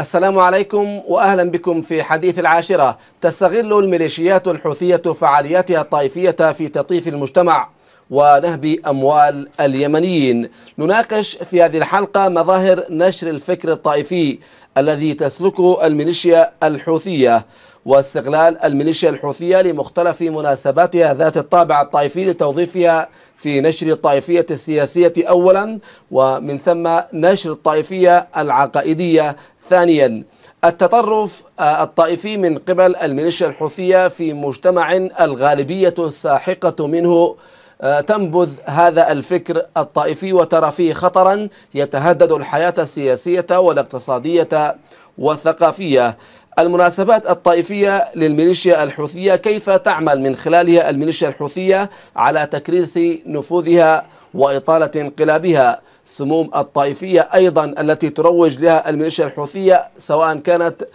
السلام عليكم واهلا بكم في حديث العاشره تستغل الميليشيات الحوثيه فعالياتها الطائفيه في تطيف المجتمع ونهب اموال اليمنيين نناقش في هذه الحلقه مظاهر نشر الفكر الطائفي الذي تسلكه الميليشيا الحوثيه واستغلال الميليشيا الحوثيه لمختلف مناسباتها ذات الطابع الطائفي لتوظيفها في نشر الطائفيه السياسيه اولا ومن ثم نشر الطائفيه العقائديه ثانيا التطرف آه، الطائفي من قبل الميليشيا الحوثية في مجتمع الغالبية الساحقة منه آه، تنبذ هذا الفكر الطائفي وترى فيه خطرا يتهدد الحياة السياسية والاقتصادية والثقافية المناسبات الطائفية للميليشيا الحوثية كيف تعمل من خلالها الميليشيا الحوثية على تكريس نفوذها وإطالة انقلابها السموم الطائفية أيضا التي تروج لها الميليشيا الحوثية سواء كانت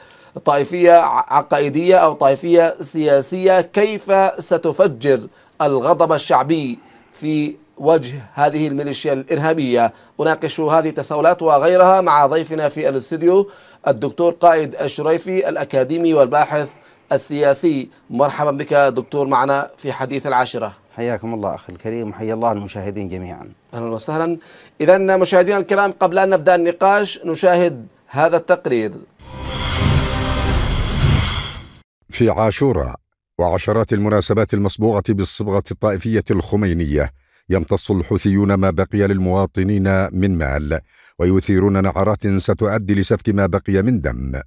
طائفية عقائدية أو طائفية سياسية كيف ستفجر الغضب الشعبي في وجه هذه الميليشيا الإرهابية أناقش هذه التساؤلات وغيرها مع ضيفنا في الاستديو الدكتور قائد الشريفي الأكاديمي والباحث السياسي مرحبا بك دكتور معنا في حديث العاشرة حياكم الله أخي الكريم وحيا الله المشاهدين جميعا أهلا وسهلا إذا مشاهدينا الكرام قبل أن نبدأ النقاش نشاهد هذا التقرير في عاشورة وعشرات المناسبات المصبوغة بالصبغة الطائفية الخمينية يمتص الحوثيون ما بقي للمواطنين من مال ويثيرون نعرات ستؤدي لسفك ما بقي من دم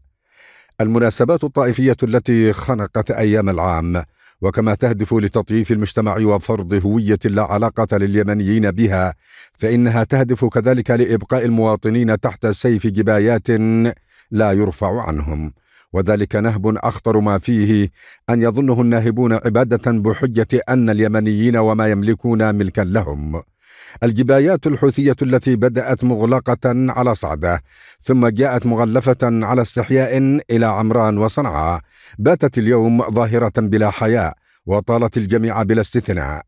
المناسبات الطائفية التي خنقت أيام العام وكما تهدف لتطييف المجتمع وفرض هوية لا علاقة لليمنيين بها فإنها تهدف كذلك لإبقاء المواطنين تحت سيف جبايات لا يرفع عنهم وذلك نهب أخطر ما فيه أن يظنه الناهبون عبادة بحجة أن اليمنيين وما يملكون ملكا لهم الجبايات الحوثية التي بدأت مغلقة على صعدة ثم جاءت مغلفة على استحياء إلى عمران وصنعاء باتت اليوم ظاهرة بلا حياء وطالت الجميع بلا استثناء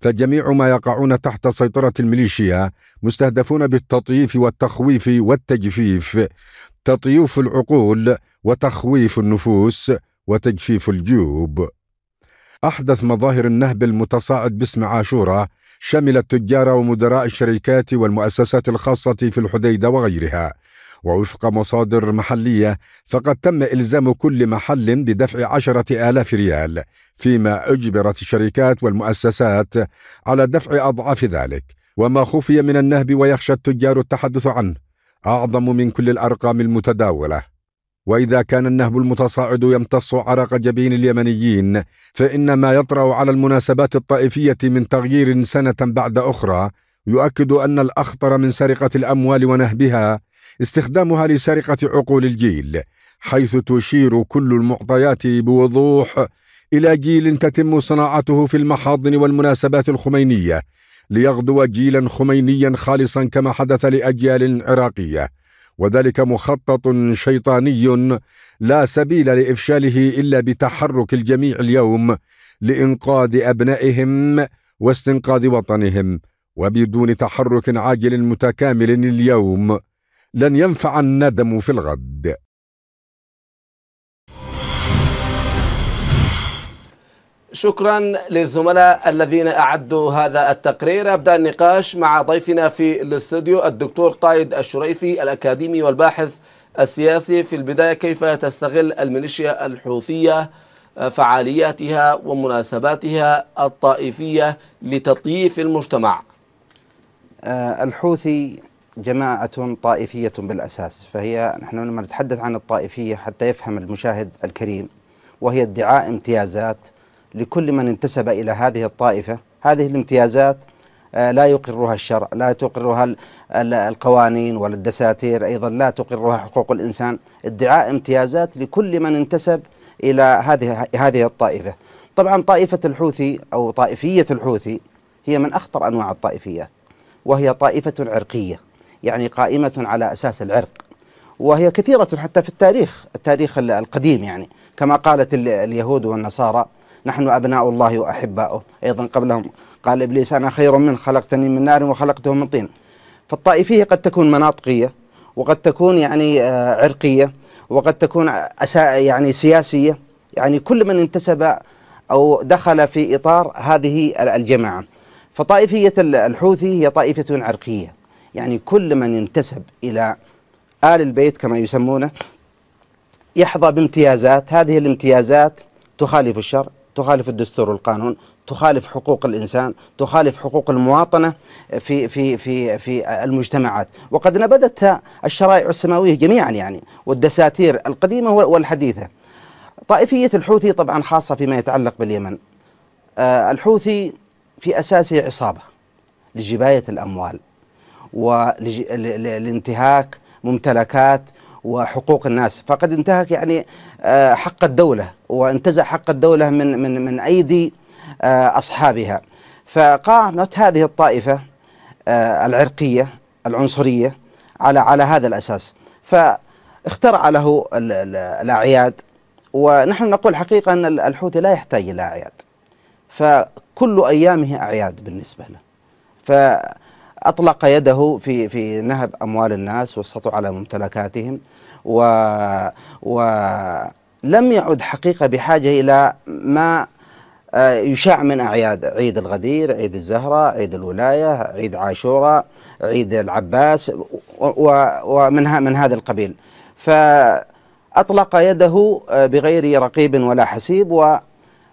فجميع ما يقعون تحت سيطرة الميليشيا مستهدفون بالتطييف والتخويف والتجفيف تطييف العقول وتخويف النفوس وتجفيف الجيوب أحدث مظاهر النهب المتصاعد باسم عاشورة شمل التجار ومدراء الشركات والمؤسسات الخاصة في الحديدة وغيرها ووفق مصادر محلية فقد تم إلزام كل محل بدفع عشرة آلاف ريال فيما أجبرت الشركات والمؤسسات على دفع أضعاف ذلك وما خفي من النهب ويخشى التجار التحدث عنه أعظم من كل الأرقام المتداولة واذا كان النهب المتصاعد يمتص عرق جبين اليمنيين فان ما يطرا على المناسبات الطائفيه من تغيير سنه بعد اخرى يؤكد ان الاخطر من سرقه الاموال ونهبها استخدامها لسرقه عقول الجيل حيث تشير كل المعطيات بوضوح الى جيل تتم صناعته في المحاضن والمناسبات الخمينيه ليغدو جيلا خمينيا خالصا كما حدث لاجيال عراقيه وذلك مخطط شيطاني لا سبيل لافشاله الا بتحرك الجميع اليوم لانقاذ ابنائهم واستنقاذ وطنهم وبدون تحرك عاجل متكامل اليوم لن ينفع الندم في الغد شكرا للزملاء الذين أعدوا هذا التقرير أبدأ النقاش مع ضيفنا في الاستوديو الدكتور قائد الشريفي الأكاديمي والباحث السياسي في البداية كيف تستغل الميليشيا الحوثية آه، فعالياتها ومناسباتها الطائفية لتطييف المجتمع آه، الحوثي جماعة طائفية بالأساس فهي نحن لما نتحدث عن الطائفية حتى يفهم المشاهد الكريم وهي ادعاء امتيازات لكل من انتسب إلى هذه الطائفة هذه الامتيازات آه، لا يقرها الشرع لا تقرها القوانين ولا الدساتير أيضا لا تقرها حقوق الإنسان ادعاء امتيازات لكل من انتسب إلى هذه هذه الطائفة طبعا طائفة الحوثي أو طائفية الحوثي هي من أخطر أنواع الطائفيات وهي طائفة عرقية يعني قائمة على أساس العرق وهي كثيرة حتى في التاريخ التاريخ القديم يعني كما قالت اليهود والنصارى نحن أبناء الله وأحباؤه أيضا قبلهم قال إبليس أنا خير من خلقتني من نار وخلقته من طين فالطائفية قد تكون مناطقية وقد تكون يعني آه، عرقية وقد تكون يعني سياسية يعني كل من انتسب أو دخل في إطار هذه الجماعة فطائفية الحوثي هي طائفة عرقية يعني كل من ينتسب إلى آل البيت كما يسمونه يحظى بامتيازات هذه الامتيازات تخالف الشرع تخالف الدستور والقانون تخالف حقوق الانسان تخالف حقوق المواطنه في في في في المجتمعات وقد نبذتها الشرائع السماويه جميعا يعني والدساتير القديمه والحديثه طائفيه الحوثي طبعا خاصه فيما يتعلق باليمن آه، الحوثي في اساسه عصابه لجبايه الاموال ولانتهاك ممتلكات وحقوق الناس فقد انتهك يعني آه، حق الدولة وانتزع حق الدولة من من من أيدي آه، أصحابها فقامت هذه الطائفة آه، العرقية العنصرية على على هذا الأساس فاخترع له الأعياد ونحن نقول حقيقة أن الحوثي لا يحتاج إلى أعياد فكل أيامه أعياد بالنسبة له ف أطلق يده في في نهب أموال الناس والسطو على ممتلكاتهم و ولم يعد حقيقة بحاجة إلى ما آه، يشاع من أعياد عيد الغدير عيد الزهرة عيد الولاية عيد عاشوراء عيد العباس ومن من هذا القبيل فأطلق يده آه، بغير رقيب ولا حسيب و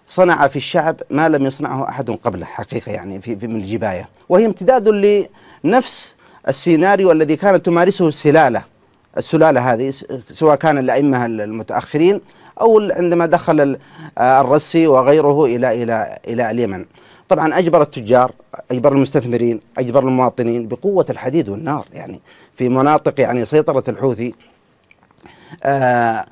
صنع في الشعب ما لم يصنعه أحد قبله حقيقة يعني في, في من الجباية وهي امتداد لنفس السيناريو الذي كانت تمارسه السلالة السلالة هذه سواء كان الأئمة المتأخرين أو عندما دخل الرسي وغيره إلى إلى إلى اليمن طبعا أجبر التجار أجبر المستثمرين أجبر المواطنين بقوة الحديد والنار يعني في مناطق يعني سيطرة الحوثي آه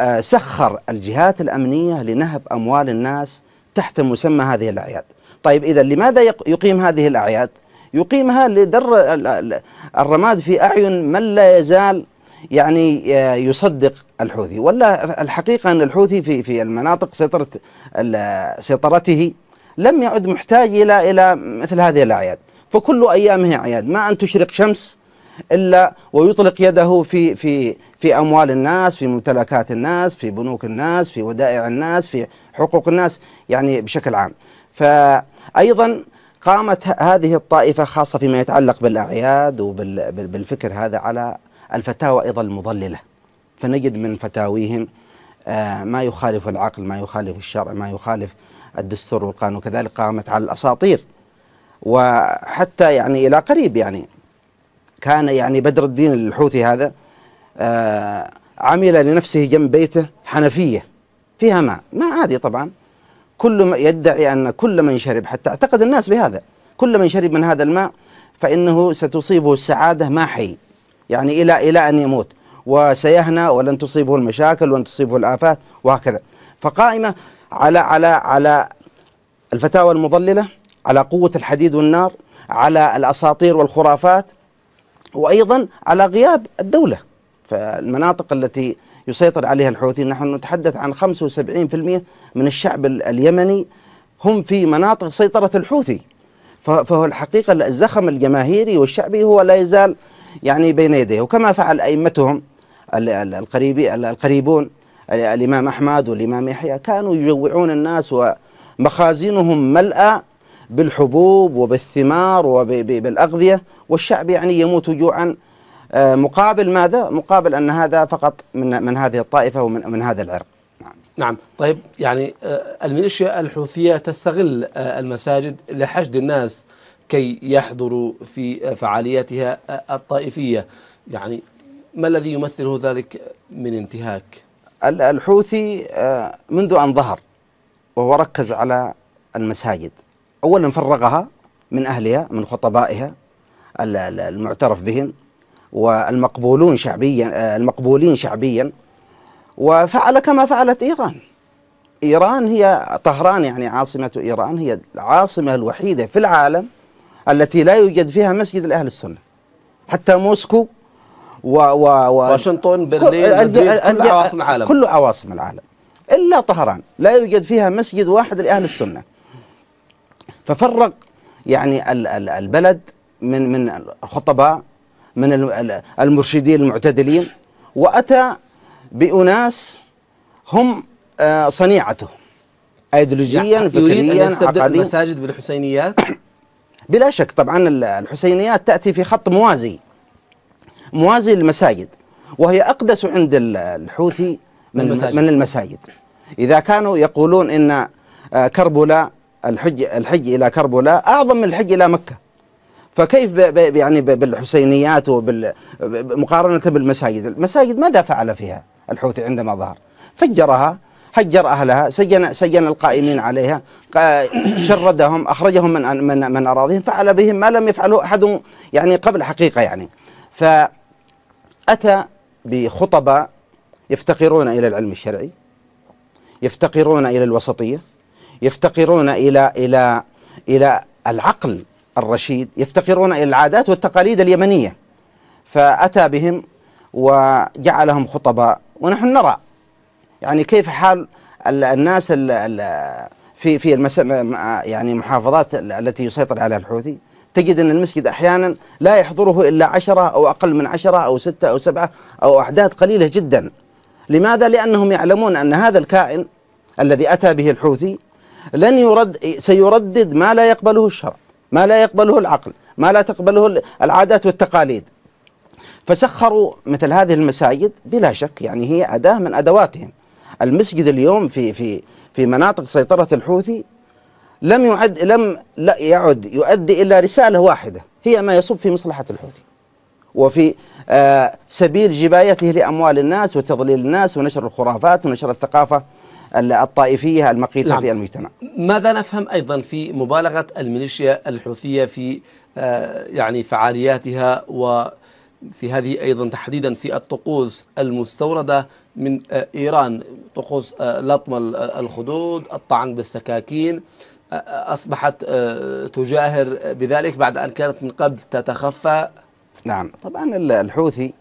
آه، سخر الجهات الأمنية لنهب أموال الناس تحت مسمى هذه الأعياد طيب إذا لماذا يقيم هذه الأعياد يقيمها لدر الرماد في أعين من لا يزال يعني آه، يصدق الحوثي ولا الحقيقة أن الحوثي في في المناطق سيطرة سيطرته لم يعد محتاج إلى إلى مثل هذه الأعياد فكل أيامه أعياد ما أن تشرق شمس إلا ويطلق يده في في في أموال الناس في ممتلكات الناس في بنوك الناس في ودائع الناس في حقوق الناس يعني بشكل عام فأيضا قامت هذه الطائفة خاصة فيما يتعلق بالأعياد وبالفكر هذا على الفتاوى أيضا المضللة فنجد من فتاويهم آه، ما يخالف العقل ما يخالف الشرع ما يخالف الدستور والقانون كذلك قامت على الأساطير وحتى يعني إلى قريب يعني كان يعني بدر الدين الحوثي هذا آه، عمل لنفسه جنب بيته حنفية فيها ماء ماء عادي طبعا كل ما يدعي أن كل من شرب حتى اعتقد الناس بهذا كل من شرب من هذا الماء فإنه ستصيبه السعادة ما حي يعني إلى إلى أن يموت وسيهنى ولن تصيبه المشاكل ولن تصيبه الآفات وهكذا فقائمة على على على الفتاوى المضللة على قوة الحديد والنار على الأساطير والخرافات وأيضا على غياب الدولة فالمناطق التي يسيطر عليها الحوثيين نحن نتحدث عن 75% من الشعب اليمني هم في مناطق سيطرة الحوثي فهو الحقيقة الزخم الجماهيري والشعبي هو لا يزال يعني بين يديه وكما فعل أئمتهم القريبي القريبون الإمام أحمد والإمام يحيى كانوا يجوعون الناس ومخازنهم ملأى بالحبوب وبالثمار وبالأغذية والشعب يعني يموت جوعا آه، مقابل ماذا؟ مقابل أن هذا فقط من, من هذه الطائفة ومن من هذا العرق نعم. نعم طيب يعني آه، الميليشيا الحوثية تستغل آه، المساجد لحشد الناس كي يحضروا في فعالياتها الطائفية يعني ما الذي يمثله ذلك من انتهاك؟ الحوثي منذ أن ظهر وهو ركز على المساجد أولا فرغها من أهلها من خطبائها المعترف بهم والمقبولون شعبيا آه، المقبولين شعبيا وفعل كما فعلت إيران إيران هي طهران يعني عاصمة إيران هي العاصمة الوحيدة في العالم التي لا يوجد فيها مسجد لأهل السنة حتى موسكو و, و, و واشنطن برلين كل, كل عواصم العالم كل عواصم العالم إلا طهران لا يوجد فيها مسجد واحد لأهل السنة ففرق يعني البلد من من الخطباء من المرشدين المعتدلين واتى باناس هم آه، صنيعته ايديولوجيا فكريا عقديا المساجد بالحسينيات بلا شك طبعا الحسينيات تاتي في خط موازي موازي للمساجد وهي اقدس عند الحوثي من المساجد. من المساجد اذا كانوا يقولون ان آه، كربلاء الحج الحج الى كربلاء اعظم من الحج الى مكه فكيف يعني بالحسينيات ومقارنه بالمساجد المساجد ماذا فعل فيها الحوثي عندما ظهر فجرها هجر اهلها سجن سجن القائمين عليها شردهم اخرجهم من من من اراضيهم فعل بهم ما لم يفعله احد يعني قبل حقيقه يعني فاتى بخطباء يفتقرون الى العلم الشرعي يفتقرون الى الوسطيه يفتقرون إلى إلى إلى العقل الرشيد يفتقرون إلى العادات والتقاليد اليمنية فأتى بهم وجعلهم خطباء ونحن نرى يعني كيف حال الناس في في المس... يعني محافظات التي يسيطر عليها الحوثي تجد ان المسجد احيانا لا يحضره الا عشرة او اقل من عشرة او ستة او سبعة او اعداد قليله جدا لماذا؟ لانهم يعلمون ان هذا الكائن الذي اتى به الحوثي لن يرد سيردد ما لا يقبله الشرع ما لا يقبله العقل ما لا تقبله العادات والتقاليد فسخروا مثل هذه المساجد بلا شك يعني هي أداة من أدواتهم المسجد اليوم في في في مناطق سيطرة الحوثي لم يعد لم لا يعد يؤدي إلا رسالة واحدة هي ما يصب في مصلحة الحوثي وفي آه، سبيل جبايته لأموال الناس وتضليل الناس ونشر الخرافات ونشر الثقافة الطائفية المقيتة نعم. في المجتمع ماذا نفهم أيضا في مبالغة الميليشيا الحوثية في آه، يعني فعالياتها وفي هذه ايضا تحديدا في الطقوس المستورده من آه، ايران طقوس آه، لطم الخدود، الطعن بالسكاكين اصبحت تجاهر بذلك بعد ان كانت من قبل تتخفى نعم طبعا الحوثي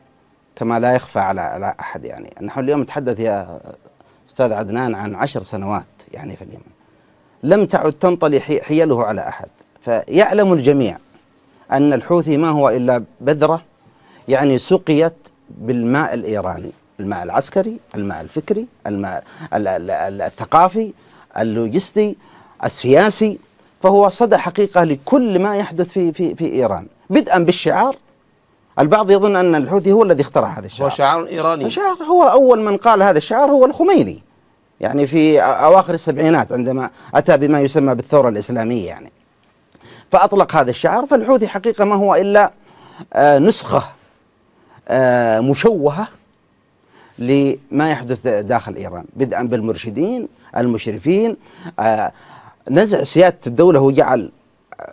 كما لا يخفى على على احد يعني نحن اليوم نتحدث يا أستاذ عدنان عن عشر سنوات يعني في اليمن لم تعد تنطلي حيله على أحد فيعلم الجميع أن الحوثي ما هو إلا بذرة يعني سقيت بالماء الإيراني الماء العسكري الماء الفكري الماء الثقافي اللوجستي السياسي فهو صدى حقيقة لكل ما يحدث في, في, في إيران بدءا بالشعار البعض يظن أن الحوثي هو الذي اخترع هذا الشعار هو شعار إيراني شعار هو أول من قال هذا الشعار هو الخميني يعني في أواخر السبعينات عندما أتى بما يسمى بالثورة الإسلامية يعني فأطلق هذا الشعار فالحوثي حقيقة ما هو إلا آه، نسخة آه، مشوهة لما يحدث داخل إيران بدءا بالمرشدين المشرفين آه، نزع سيادة الدولة هو جعل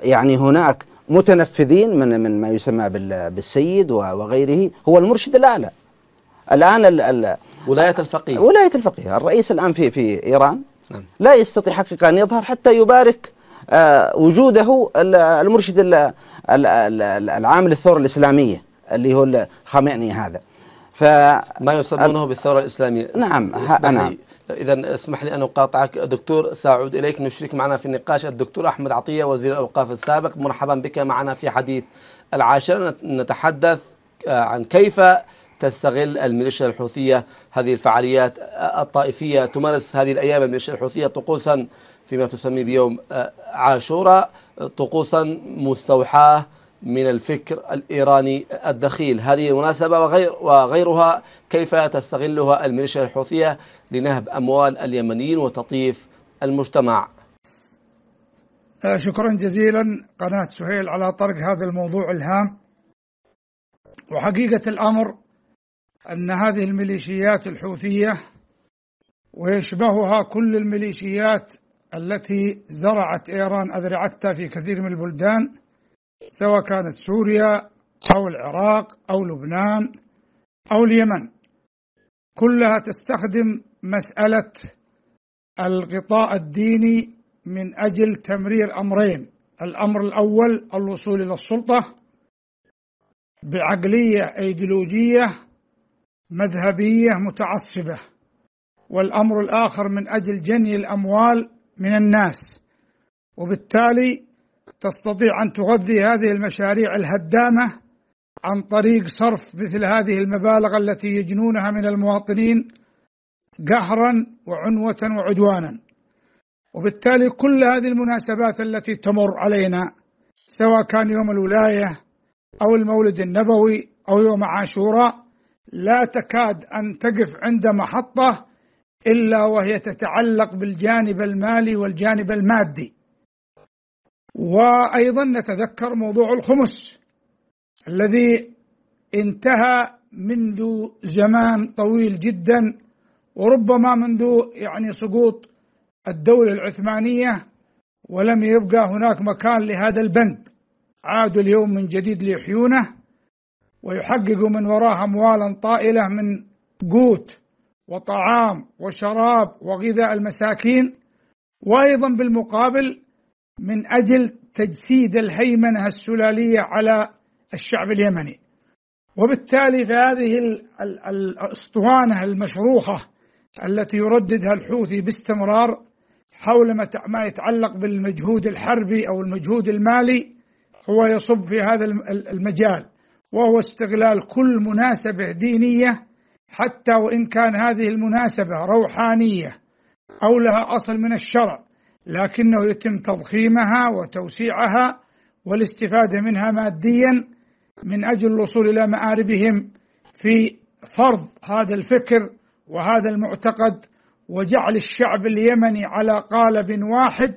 يعني هناك متنفذين من من ما يسمى بالسيد وغيره هو المرشد الاعلى الان الـ الـ ولايه الفقيه ولايه الفقيه الرئيس الان في في ايران نعم. لا يستطيع حقيقه ان يظهر حتى يبارك آه وجوده المرشد العام للثوره الاسلاميه اللي هو الخامئني هذا ف ما يسمونه بالثوره الاسلاميه نعم نعم إذا اسمح لي أن أقاطعك دكتور سأعود إليك نشرك معنا في النقاش الدكتور أحمد عطية وزير الأوقاف السابق مرحبا بك معنا في حديث العاشرة نتحدث آه، عن كيف تستغل الميليشيا الحوثية هذه الفعاليات آه، الطائفية تمارس هذه الأيام الميليشيا الحوثية طقوسا فيما تسمي بيوم آه، عاشوراء طقوسا مستوحاة من الفكر الإيراني الدخيل هذه المناسبة وغير وغيرها كيف تستغلها الميليشيا الحوثية لنهب أموال اليمنيين وتطييف المجتمع آه، شكرا جزيلا قناة سهيل على طرق هذا الموضوع الهام وحقيقة الأمر أن هذه الميليشيات الحوثية ويشبهها كل الميليشيات التي زرعت إيران أذرعتها في كثير من البلدان سواء كانت سوريا أو العراق أو لبنان أو اليمن كلها تستخدم مسألة الغطاء الديني من أجل تمرير أمرين الأمر الأول الوصول إلى السلطة بعقلية أيديولوجية مذهبية متعصبة والأمر الآخر من أجل جني الأموال من الناس وبالتالي تستطيع أن تغذي هذه المشاريع الهدامة عن طريق صرف مثل هذه المبالغ التي يجنونها من المواطنين قهرا وعنوة وعدوانا وبالتالي كل هذه المناسبات التي تمر علينا سواء كان يوم الولاية أو المولد النبوي أو يوم عاشوراء لا تكاد أن تقف عند محطة إلا وهي تتعلق بالجانب المالي والجانب المادي وايضا نتذكر موضوع الخمس الذي انتهى منذ زمان طويل جدا وربما منذ يعني سقوط الدوله العثمانيه ولم يبقى هناك مكان لهذا البند عادوا اليوم من جديد ليحيونه ويحققوا من وراه اموالا طائله من قوت وطعام وشراب وغذاء المساكين وايضا بالمقابل من اجل تجسيد الهيمنه السلاليه على الشعب اليمني وبالتالي في هذه الاسطوانه المشروخه التي يرددها الحوثي باستمرار حول ما يتعلق بالمجهود الحربي او المجهود المالي هو يصب في هذا المجال وهو استغلال كل مناسبه دينيه حتى وان كان هذه المناسبه روحانيه او لها اصل من الشرع لكنه يتم تضخيمها وتوسيعها والاستفاده منها ماديا من اجل الوصول الى ماربهم في فرض هذا الفكر وهذا المعتقد وجعل الشعب اليمني على قالب واحد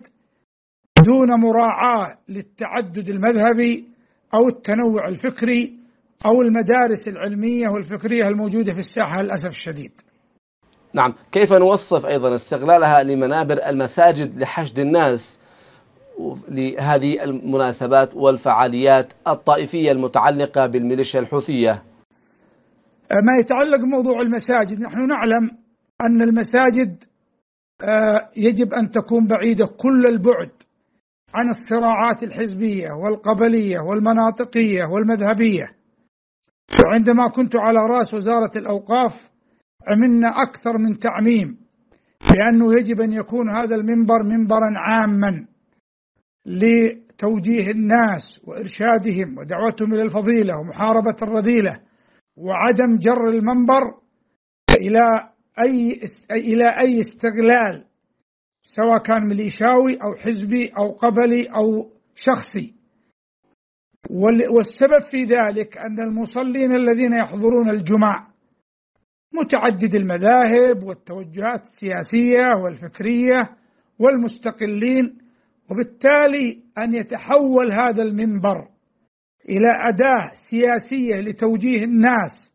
دون مراعاه للتعدد المذهبي او التنوع الفكري او المدارس العلميه والفكريه الموجوده في الساحه للاسف الشديد نعم كيف نوصف أيضا استغلالها لمنابر المساجد لحشد الناس لهذه المناسبات والفعاليات الطائفية المتعلقة بالميليشيا الحوثية آه، ما يتعلق بموضوع المساجد نحن نعلم أن المساجد آه، يجب أن تكون بعيدة كل البعد عن الصراعات الحزبية والقبلية والمناطقية والمذهبيه وعندما كنت على رأس وزارة الأوقاف منا أكثر من تعميم لأنه يجب أن يكون هذا المنبر منبرا عاما لتوجيه الناس وإرشادهم ودعوتهم إلى الفضيلة ومحاربة الرذيلة وعدم جر المنبر إلى أي إلى أي استغلال سواء كان مليشاوي أو حزبي أو قبلي أو شخصي والسبب في ذلك أن المصلين الذين يحضرون الجمعه متعدد المذاهب والتوجهات السياسيه والفكريه والمستقلين وبالتالي ان يتحول هذا المنبر الى اداه سياسيه لتوجيه الناس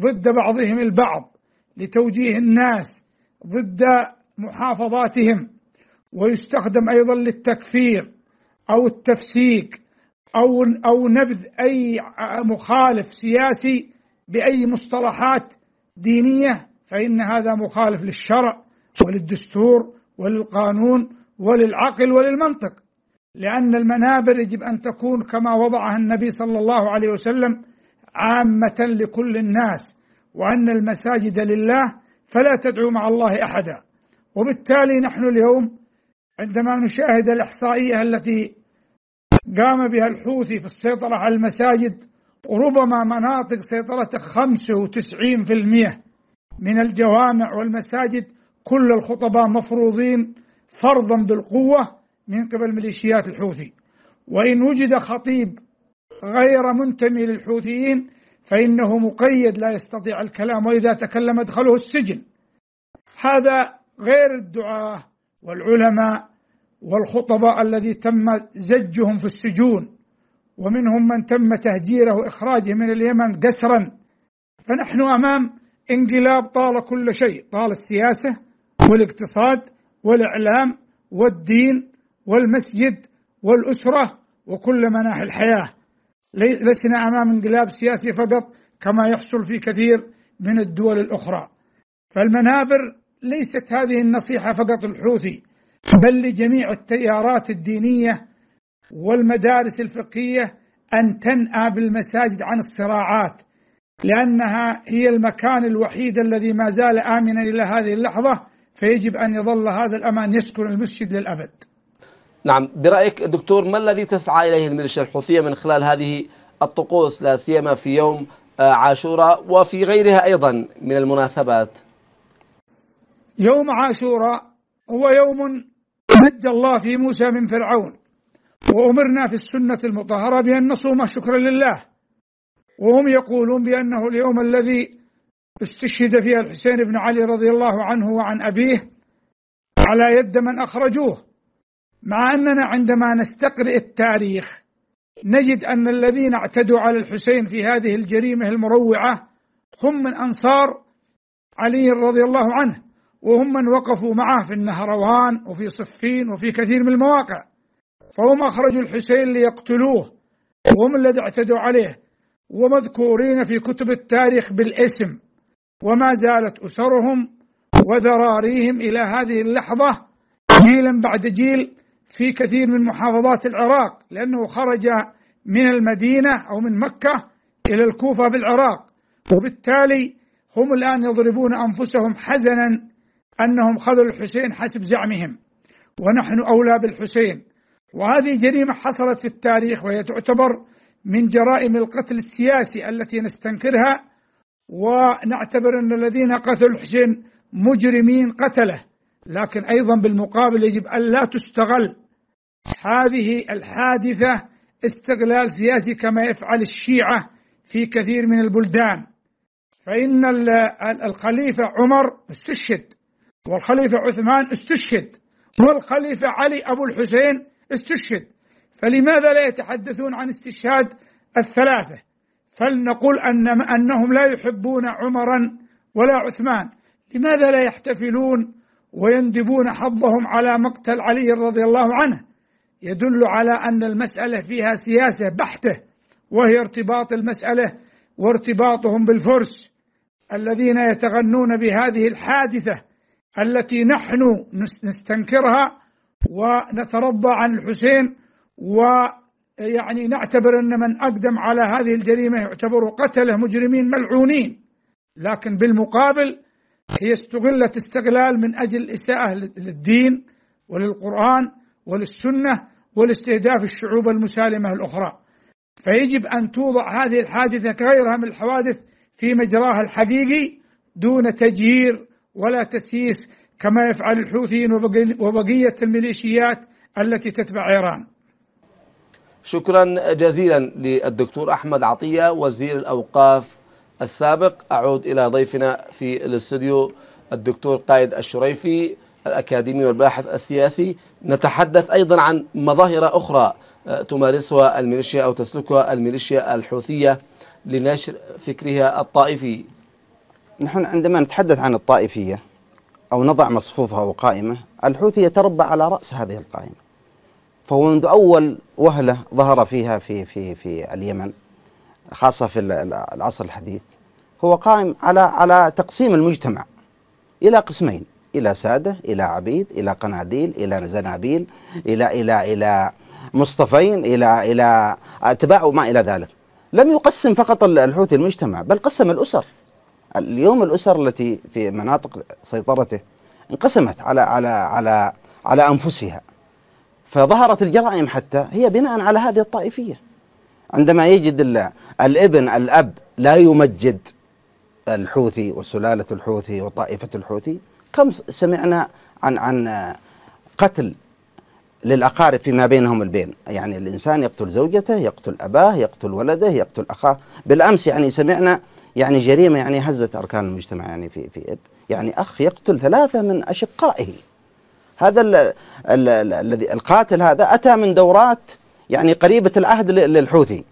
ضد بعضهم البعض لتوجيه الناس ضد محافظاتهم ويستخدم ايضا للتكفير او التفسيق او او نبذ اي مخالف سياسي باي مصطلحات دينية فإن هذا مخالف للشرع وللدستور وللقانون وللعقل وللمنطق لأن المنابر يجب أن تكون كما وضعها النبي صلى الله عليه وسلم عامة لكل الناس وأن المساجد لله فلا تدعو مع الله أحدا وبالتالي نحن اليوم عندما نشاهد الإحصائية التي قام بها الحوثي في السيطرة على المساجد وربما مناطق سيطرته 95% من الجوامع والمساجد كل الخطباء مفروضين فرضا بالقوة من قبل ميليشيات الحوثي وإن وجد خطيب غير منتمي للحوثيين فإنه مقيد لا يستطيع الكلام وإذا تكلم أدخله السجن هذا غير الدعاة والعلماء والخطباء الذي تم زجهم في السجون ومنهم من تم تهجيره واخراجه من اليمن قسرا فنحن أمام انقلاب طال كل شيء طال السياسة والاقتصاد والإعلام والدين والمسجد والأسرة وكل مناحي الحياة لسنا أمام انقلاب سياسي فقط كما يحصل في كثير من الدول الأخرى فالمنابر ليست هذه النصيحة فقط الحوثي بل لجميع التيارات الدينية والمدارس الفقهيه ان تنأى بالمساجد عن الصراعات لانها هي المكان الوحيد الذي ما زال امنا الى هذه اللحظه فيجب ان يظل هذا الامان يسكن المسجد للابد. نعم برايك دكتور ما الذي تسعى اليه الميليشيا الحوثيه من خلال هذه الطقوس لا سيما في يوم آه، عاشوراء وفي غيرها ايضا من المناسبات؟ يوم عاشوراء هو يوم مد الله في موسى من فرعون وأمرنا في السنة المطهرة بأن نصوم شكرا لله وهم يقولون بأنه اليوم الذي استشهد فيه الحسين بن علي رضي الله عنه وعن أبيه على يد من أخرجوه مع أننا عندما نستقرئ التاريخ نجد أن الذين اعتدوا على الحسين في هذه الجريمة المروعة هم من أنصار علي رضي الله عنه وهم من وقفوا معه في النهروان وفي صفين وفي كثير من المواقع فهم أخرجوا الحسين ليقتلوه وهم الذي اعتدوا عليه ومذكورين في كتب التاريخ بالاسم وما زالت أسرهم وذراريهم إلى هذه اللحظة جيلا بعد جيل في كثير من محافظات العراق لأنه خرج من المدينة أو من مكة إلى الكوفة بالعراق وبالتالي هم الآن يضربون أنفسهم حزنا أنهم خذوا الحسين حسب زعمهم ونحن أولى بالحسين وهذه جريمة حصلت في التاريخ وهي تعتبر من جرائم القتل السياسي التي نستنكرها ونعتبر أن الذين قتلوا الحسين مجرمين قتله لكن أيضا بالمقابل يجب أن لا تستغل هذه الحادثة استغلال سياسي كما يفعل الشيعة في كثير من البلدان فإن الخليفة عمر استشهد والخليفة عثمان استشهد والخليفة علي أبو الحسين استشهد فلماذا لا يتحدثون عن استشهاد الثلاثة فلنقل أن أنهم لا يحبون عمرا ولا عثمان لماذا لا يحتفلون ويندبون حظهم على مقتل علي رضي الله عنه يدل على أن المسألة فيها سياسة بحتة وهي ارتباط المسألة وارتباطهم بالفرس الذين يتغنون بهذه الحادثة التي نحن نستنكرها ونترضى عن الحسين ويعني نعتبر أن من أقدم على هذه الجريمة يعتبر قتله مجرمين ملعونين لكن بالمقابل هي استغلت استغلال من أجل الإساءة للدين وللقرآن وللسنة ولاستهداف الشعوب المسالمة الأخرى فيجب أن توضع هذه الحادثة كغيرها من الحوادث في مجراها الحقيقي دون تجيير ولا تسييس كما يفعل الحوثيين وبقية الميليشيات التي تتبع إيران شكرا جزيلا للدكتور أحمد عطية وزير الأوقاف السابق أعود إلى ضيفنا في الاستوديو الدكتور قائد الشريفي الأكاديمي والباحث السياسي نتحدث أيضا عن مظاهر أخرى آه، تمارسها الميليشيا أو تسلكها الميليشيا الحوثية لنشر فكرها الطائفي نحن عندما نتحدث عن الطائفية أو نضع مصفوفة أو قائمة الحوثي يتربع على رأس هذه القائمة فهو منذ أول وهلة ظهر فيها في, في, في اليمن خاصة في العصر الحديث هو قائم على على تقسيم المجتمع إلى قسمين إلى سادة إلى عبيد إلى قناديل إلى زنابيل إلى إلى إلى مصطفين إلى إلى أتباع وما إلى ذلك لم يقسم فقط الحوثي المجتمع بل قسم الأسر اليوم الاسر التي في مناطق سيطرته انقسمت على على على على انفسها فظهرت الجرائم حتى هي بناء على هذه الطائفيه عندما يجد الابن الاب لا يمجد الحوثي وسلاله الحوثي وطائفه الحوثي كم سمعنا عن عن قتل للأقارب فيما بينهم البين يعني الإنسان يقتل زوجته يقتل أباه يقتل ولده يقتل أخاه بالأمس يعني سمعنا يعني جريمة يعني هزت أركان المجتمع يعني في في إب يعني أخ يقتل ثلاثة من أشقائه هذا الذي القاتل هذا أتى من دورات يعني قريبة العهد للحوثي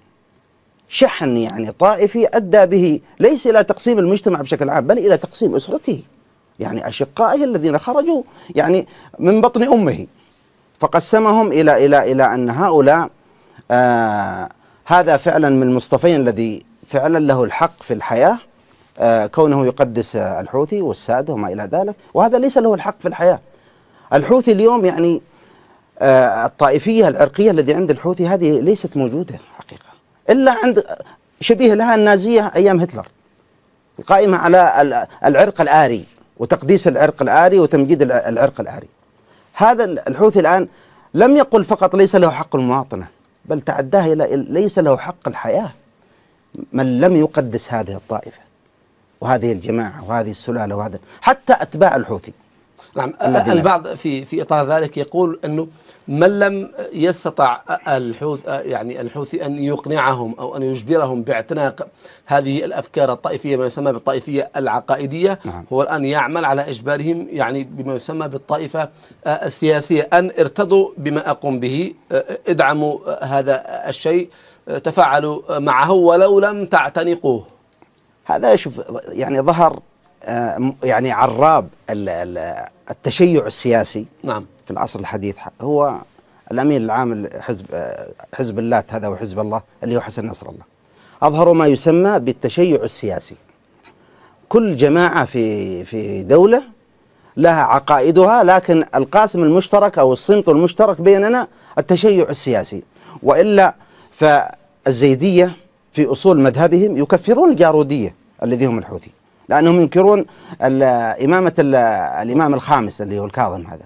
شحن يعني طائفي أدى به ليس إلى تقسيم المجتمع بشكل عام بل إلى تقسيم أسرته يعني أشقائه الذين خرجوا يعني من بطن أمه فقسمهم إلى إلى إلى أن هؤلاء آه هذا فعلا من المصطفين الذي فعلا له الحق في الحياة آه، كونه يقدس الحوثي والسادة وما إلى ذلك وهذا ليس له الحق في الحياة الحوثي اليوم يعني آه، الطائفية العرقية الذي عند الحوثي هذه ليست موجودة حقيقة إلا عند شبيه لها النازية أيام هتلر القائمة على العرق الآري وتقديس العرق الآري وتمجيد العرق الآري هذا الحوثي الآن لم يقل فقط ليس له حق المواطنة بل تعداه إلى ليس له حق الحياة من لم يقدس هذه الطائفة وهذه الجماعة وهذه السلالة وهذا حتى أتباع الحوثي نعم البعض في في إطار ذلك يقول أنه من لم يستطع الحوث يعني الحوثي ان يقنعهم او ان يجبرهم باعتناق هذه الافكار الطائفيه ما يسمى بالطائفيه العقائديه نعم. هو الان يعمل على اجبارهم يعني بما يسمى بالطائفه السياسيه ان ارتضوا بما اقوم به ادعموا هذا الشيء تفاعلوا معه ولو لم تعتنقوه هذا شوف يعني ظهر آه، يعني عراب التشيع السياسي نعم في العصر الحديث هو الامين العام لحزب آه، حزب اللات هذا وحزب الله اللي هو حسن نصر الله اظهروا ما يسمى بالتشيع السياسي كل جماعه في في دوله لها عقائدها لكن القاسم المشترك او الصنط المشترك بيننا التشيع السياسي والا فالزيدية في أصول مذهبهم يكفرون الجارودية الذي هم الحوثي لأنهم ينكرون إمامة الإمام الخامس اللي هو الكاظم هذا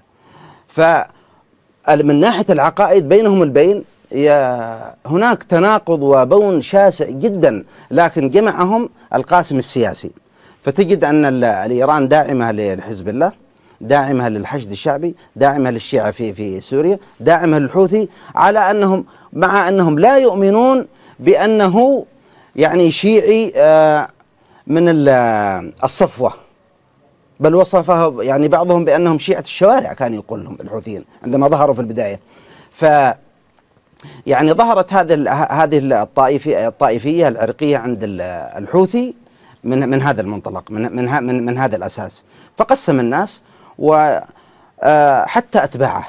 فمن ناحية العقائد بينهم البين هناك تناقض وبون شاسع جدا لكن جمعهم القاسم السياسي فتجد أن الإيران داعمة لحزب الله داعمها للحشد الشعبي داعمها للشيعة في في سوريا داعمها للحوثي على أنهم مع أنهم لا يؤمنون بأنه يعني شيعي آه، من آه، الصفوة بل وصفه يعني بعضهم بأنهم شيعة الشوارع كان يقول لهم الحوثيين عندما ظهروا في البداية ف يعني ظهرت هذه هذه الطائفية الطائفية العرقية عند الحوثي من من هذا المنطلق من من من, من هذا الأساس فقسم الناس وحتى آه، أتباعه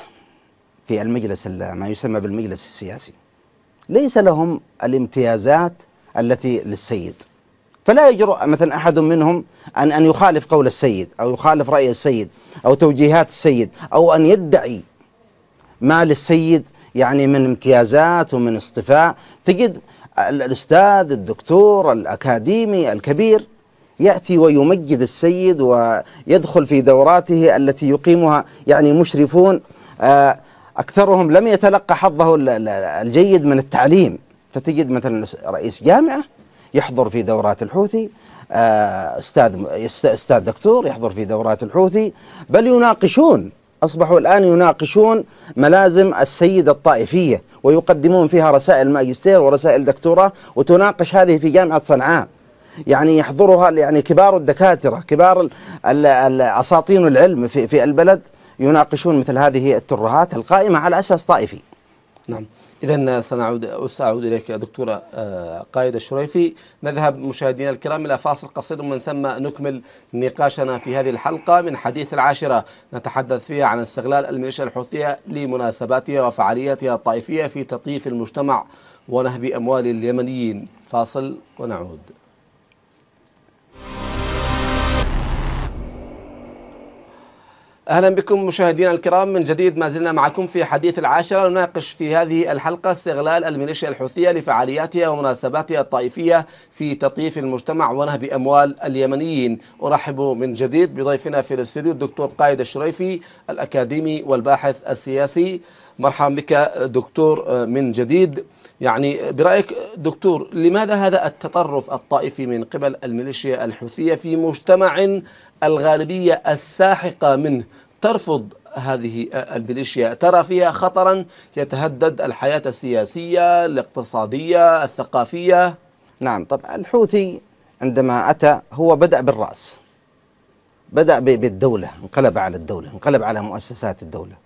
في المجلس ما يسمى بالمجلس السياسي ليس لهم الامتيازات التي للسيد فلا يجرؤ مثلا احد منهم ان ان يخالف قول السيد او يخالف راي السيد او توجيهات السيد او ان يدعي ما للسيد يعني من امتيازات ومن اصطفاء تجد الاستاذ الدكتور الاكاديمي الكبير ياتي ويمجد السيد ويدخل في دوراته التي يقيمها يعني مشرفون آه أكثرهم لم يتلقى حظه الجيد من التعليم فتجد مثلا رئيس جامعة يحضر في دورات الحوثي آه، استاذ استاذ دكتور يحضر في دورات الحوثي بل يناقشون اصبحوا الان يناقشون ملازم السيده الطائفيه ويقدمون فيها رسائل ماجستير ورسائل دكتوراه وتناقش هذه في جامعه صنعاء يعني يحضرها يعني كبار الدكاتره كبار اساطين العلم في في البلد يناقشون مثل هذه الترهات القائمة على أساس طائفي نعم إذا سنعود سأعود إليك دكتورة آه، قايدة الشريفي نذهب مشاهدينا الكرام إلى فاصل قصير ومن ثم نكمل نقاشنا في هذه الحلقة من حديث العاشرة نتحدث فيها عن استغلال الميليشيا الحوثية لمناسباتها وفعالياتها الطائفية في تطييف المجتمع ونهب أموال اليمنيين فاصل ونعود أهلا بكم مشاهدينا الكرام من جديد ما زلنا معكم في حديث العاشرة نناقش في هذه الحلقة استغلال الميليشيا الحوثية لفعالياتها ومناسباتها الطائفية في تطييف المجتمع ونهب أموال اليمنيين أرحب من جديد بضيفنا في الاستديو الدكتور قائد الشريفي الأكاديمي والباحث السياسي مرحبا بك دكتور آه، من جديد يعني برأيك دكتور لماذا هذا التطرف الطائفي من قبل الميليشيا الحوثية في مجتمع الغالبية الساحقة منه ترفض هذه الميليشيا ترى فيها خطرا يتهدد الحياة السياسية الاقتصادية الثقافية نعم طبعا الحوثي عندما أتى هو بدأ بالرأس بدأ بالدولة انقلب على الدولة انقلب على مؤسسات الدولة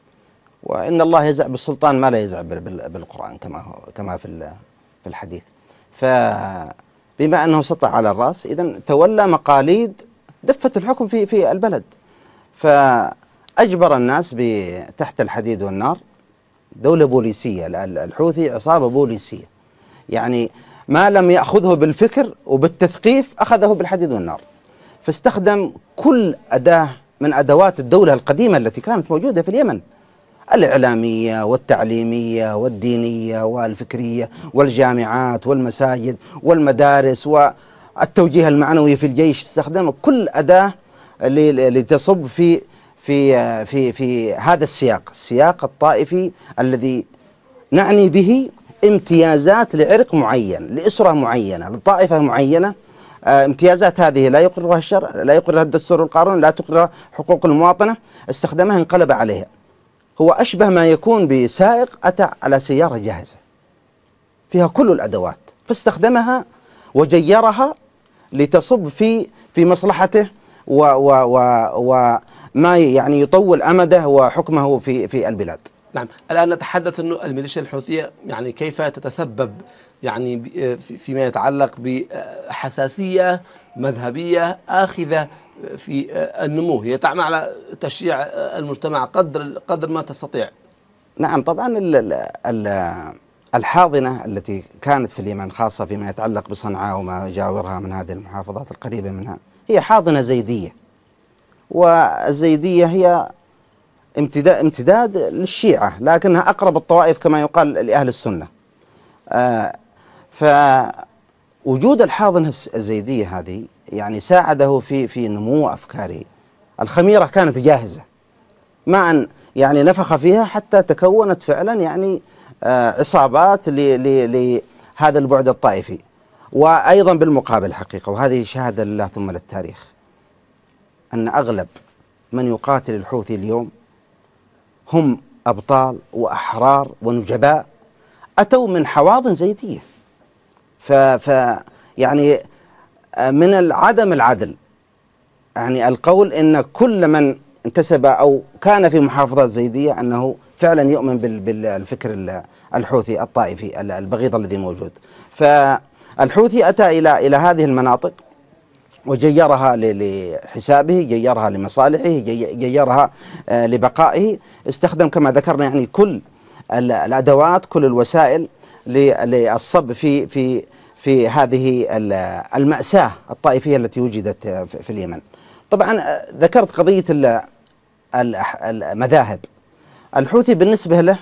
وإن الله يزع بالسلطان ما لا يزع بالقرآن كما هو كما في في الحديث فبما أنه سطع على الرأس إذا تولى مقاليد دفة الحكم في في البلد ف أجبر الناس تحت الحديد والنار دولة بوليسية الحوثي عصابة بوليسية يعني ما لم يأخذه بالفكر وبالتثقيف أخذه بالحديد والنار فاستخدم كل أداة من أدوات الدولة القديمة التي كانت موجودة في اليمن الإعلامية والتعليمية والدينية والفكرية والجامعات والمساجد والمدارس والتوجيه المعنوي في الجيش استخدم كل أداة لتصب في في في في هذا السياق، السياق الطائفي الذي نعني به امتيازات لعرق معين، لاسره معينه، لطائفه معينه آه، امتيازات هذه لا يقرها الشرع، لا يقرها الدستور والقانون، لا تقرها حقوق المواطنه، استخدمها انقلب عليها. هو اشبه ما يكون بسائق اتى على سياره جاهزه. فيها كل الادوات، فاستخدمها وجيرها لتصب في في مصلحته و و و, و ما يعني يطول امده وحكمه في في البلاد. نعم، الان نتحدث انه الميليشيا الحوثيه يعني كيف تتسبب يعني فيما يتعلق بحساسيه مذهبيه اخذه في النمو، هي تعمل على تشييع المجتمع قدر قدر ما تستطيع. نعم طبعا ال ال الحاضنة التي كانت في اليمن خاصة فيما يتعلق بصنعاء وما جاورها من هذه المحافظات القريبة منها هي حاضنة زيدية والزيدية هي امتداد, امتداد للشيعة لكنها أقرب الطوائف كما يقال لأهل السنة آه، فوجود الحاضنة الزيدية هذه يعني ساعده في في نمو أفكاره الخميرة كانت جاهزة ما أن يعني نفخ فيها حتى تكونت فعلا يعني آه، عصابات لهذا البعد الطائفي وأيضا بالمقابل حقيقة وهذه شهادة لله ثم للتاريخ أن أغلب من يقاتل الحوثي اليوم هم أبطال وأحرار ونجباء أتوا من حواضن زيدية ف, ف يعني آه، من العدم العدل يعني القول أن كل من انتسب أو كان في محافظات زيدية أنه فعلا يؤمن بالفكر الحوثي الطائفي البغيض الذي موجود فالحوثي أتى إلى إلى هذه المناطق وجيرها لحسابه جيرها لمصالحه جيرها آه، لبقائه استخدم كما ذكرنا يعني كل الادوات كل الوسائل للصب في في في هذه المأساة الطائفية التي وجدت في اليمن طبعا آه، ذكرت قضية المذاهب الحوثي بالنسبة له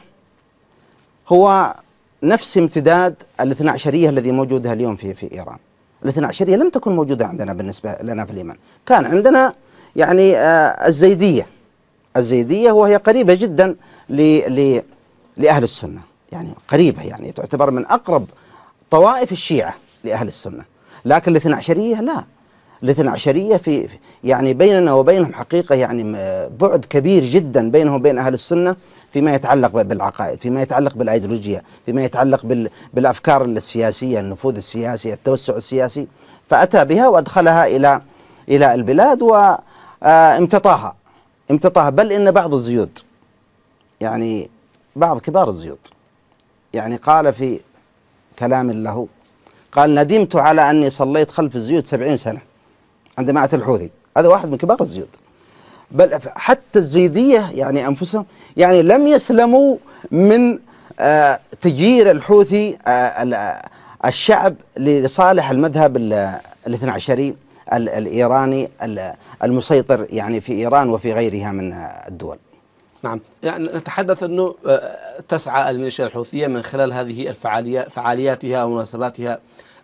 هو نفس امتداد الاثنا عشرية الذي موجودها اليوم في في إيران الاثنى عشرية لم تكن موجودة عندنا بالنسبة لنا في اليمن كان عندنا يعني آه، الزيدية الزيدية وهي قريبة جدا ل ل لأهل السنة يعني قريبة يعني تعتبر من أقرب طوائف الشيعة لأهل السنة لكن الاثنى عشرية لا الاثنى عشرية في يعني بيننا وبينهم حقيقة يعني بعد كبير جدا بينهم وبين أهل السنة فيما يتعلق بالعقائد فيما يتعلق بالأيديولوجيا فيما يتعلق بالأفكار السياسية النفوذ السياسي التوسع السياسي فأتى بها وأدخلها إلى إلى البلاد وامتطاها آه، امتطاها بل إن بعض الزيود يعني بعض كبار الزيود يعني قال في كلام له قال ندمت على أني صليت خلف الزيود سبعين سنة عند جماعه الحوثي هذا واحد من كبار الزيود بل حتى الزيدية يعني أنفسهم يعني لم يسلموا من آه تجير الحوثي آه, آه، الشعب لصالح المذهب الاثنى عشري الإيراني المسيطر يعني في إيران وفي غيرها من الدول نعم يعني نتحدث أنه آه، تسعى الميليشيا الحوثية من خلال هذه الفعاليات فعالياتها ومناسباتها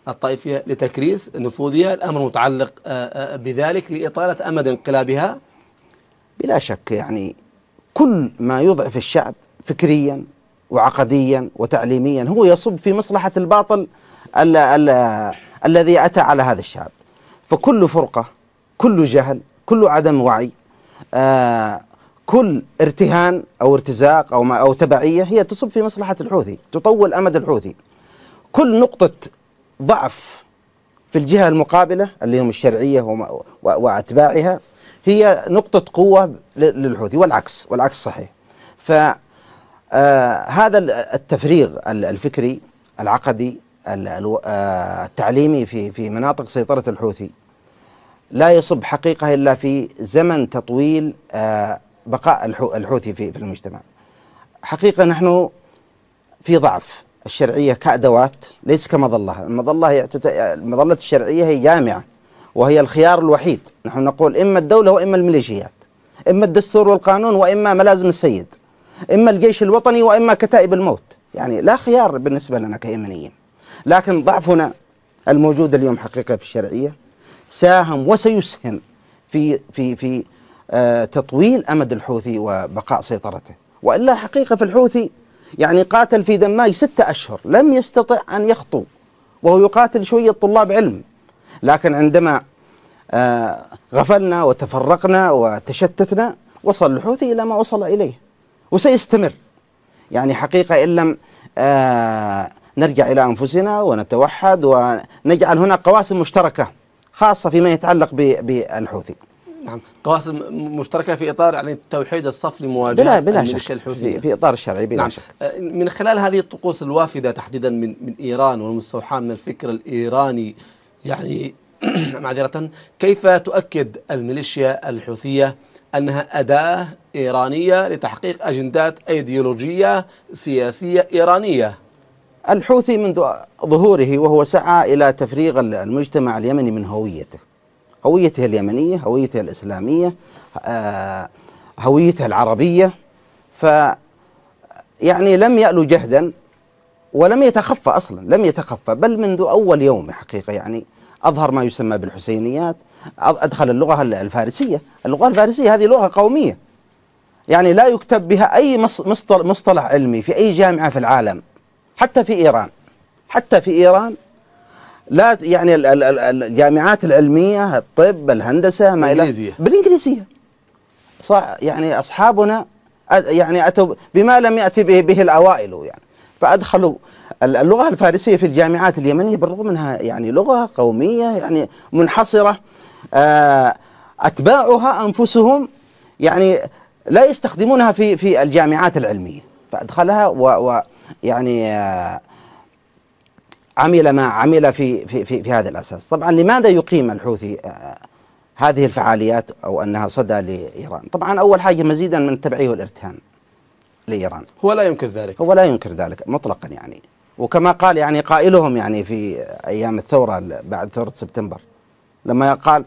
الطائفية لتكريس نفوذها الأمر متعلق آه، آه، بذلك لإطالة أمد انقلابها بلا شك يعني كل ما يضعف الشعب فكريا وعقديا وتعليميا هو يصب في مصلحة الباطل الـ الـ الذي أتى على هذا الشعب فكل فرقة كل جهل كل عدم وعي آه كل ارتهان أو ارتزاق أو, أو تبعية هي تصب في مصلحة الحوثي تطول أمد الحوثي كل نقطة ضعف في الجهة المقابلة اللي هم الشرعية وأتباعها هي نقطة قوة للحوثي والعكس والعكس صحيح فهذا آه، التفريغ الفكري العقدي آه، التعليمي في في مناطق سيطرة الحوثي لا يصب حقيقة إلا في زمن تطويل آه، بقاء الحوثي في المجتمع حقيقة نحن في ضعف الشرعية كأدوات ليس كمظلة المظلة المظلة الشرعية هي جامعة وهي الخيار الوحيد نحن نقول إما الدولة وإما الميليشيات إما الدستور والقانون وإما ملازم السيد إما الجيش الوطني وإما كتائب الموت يعني لا خيار بالنسبة لنا كيمنيين لكن ضعفنا الموجود اليوم حقيقة في الشرعية ساهم وسيسهم في في في آه، تطويل أمد الحوثي وبقاء سيطرته وإلا حقيقة في الحوثي يعني قاتل في دماي ستة أشهر لم يستطع أن يخطو وهو يقاتل شوية طلاب علم لكن عندما آه، غفلنا وتفرقنا وتشتتنا وصل الحوثي إلى ما وصل إليه وسيستمر يعني حقيقة إن لم آه، نرجع إلى أنفسنا ونتوحد ونجعل هناك قواسم مشتركة خاصة فيما يتعلق بالحوثي نعم قواسم مشتركه في اطار يعني توحيد الصف لمواجهه بلا بلا شك الحوثيه في, في اطار الشرعي بلا نعم. شك من خلال هذه الطقوس الوافده تحديدا من من ايران والمستوحاه من الفكر الايراني يعني معذره كيف تؤكد الميليشيا الحوثيه انها اداه ايرانيه لتحقيق اجندات ايديولوجيه سياسيه ايرانيه الحوثي منذ ظهوره وهو سعى الى تفريغ المجتمع اليمني من هويته هويتها اليمنية هويتها الإسلامية آه، هويتها العربية ف يعني لم يألو جهدا ولم يتخفى أصلا لم يتخفى بل منذ أول يوم حقيقة يعني أظهر ما يسمى بالحسينيات أدخل اللغة الفارسية اللغة الفارسية هذه لغة قومية يعني لا يكتب بها أي مصطلح علمي في أي جامعة في العالم حتى في إيران حتى في إيران لا يعني الجامعات العلميه الطب الهندسه ما الى بالانجليزيه صح يعني اصحابنا يعني اتوا بما لم ياتي به, به الاوائل يعني فادخلوا اللغه الفارسيه في الجامعات اليمنيه بالرغم انها يعني لغه قوميه يعني منحصره آه، اتباعها انفسهم يعني لا يستخدمونها في في الجامعات العلميه فادخلها و, و يعني آه، عمل ما عمل في في في, في هذا الاساس، طبعا لماذا يقيم الحوثي آه، هذه الفعاليات او انها صدى لايران؟ طبعا اول حاجه مزيدا من التبعيه والارتهان لايران. هو لا ينكر ذلك. هو لا ينكر ذلك مطلقا يعني، وكما قال يعني قائلهم يعني في ايام الثوره بعد ثوره سبتمبر لما قال